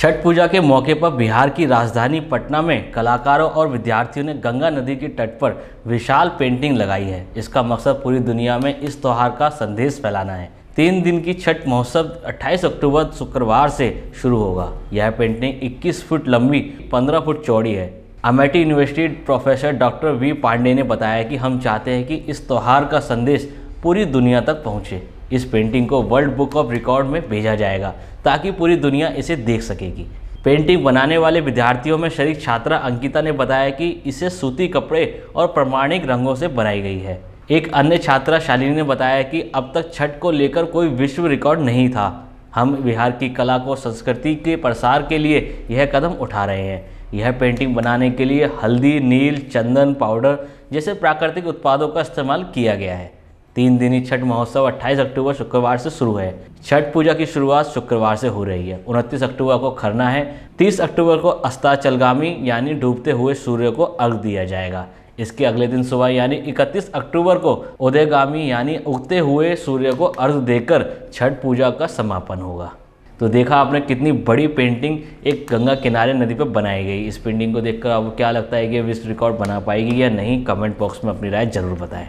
छठ पूजा के मौके पर बिहार की राजधानी पटना में कलाकारों और विद्यार्थियों ने गंगा नदी के तट पर विशाल पेंटिंग लगाई है इसका मकसद पूरी दुनिया में इस त्यौहार का संदेश फैलाना है तीन दिन की छठ महोत्सव 28 अक्टूबर शुक्रवार से शुरू होगा यह पेंटिंग 21 फुट लंबी 15 फुट चौड़ी है Amethi university professor doctor V Pandey ने बताया कि हम चाहते हैं कि इस त्यौहार का संदेश पूरी दुनिया तक पहुँचे इस पेंटिंग को वर्ल्ड बुक ऑफ रिकॉर्ड में भेजा जाएगा ताकि पूरी दुनिया इसे देख सकेगी पेंटिंग बनाने वाले विद्यार्थियों में शरीक छात्रा अंकिता ने बताया कि इसे सूती कपड़े और प्रमाणिक रंगों से बनाई गई है एक अन्य छात्रा शालिनी ने बताया कि अब तक छठ को लेकर कोई विश्व रिकॉर्ड नहीं था हम बिहार की कला को संस्कृति के प्रसार के लिए यह कदम उठा रहे हैं यह पेंटिंग बनाने के लिए हल्दी नील चंदन पाउडर जैसे प्राकृतिक उत्पादों का इस्तेमाल किया गया है तीन ही छठ महोत्सव 28 अक्टूबर शुक्रवार से शुरू है छठ पूजा की शुरुआत शुक्रवार से हो रही है उनतीस अक्टूबर को खरना है 30 अक्टूबर को अस्ताचलगामी यानी डूबते हुए सूर्य को अर्घ दिया जाएगा इसके अगले दिन सुबह यानी 31 अक्टूबर को उदयगामी यानी उगते हुए सूर्य को अर्घ देकर छठ पूजा का समापन होगा तो देखा आपने कितनी बड़ी पेंटिंग एक गंगा किनारे नदी पर बनाई गई इस पेंटिंग को देखकर आपको क्या लगता है कि विश्व रिकॉर्ड बना पाएगी या नहीं कमेंट बॉक्स में अपनी राय ज़रूर बताएं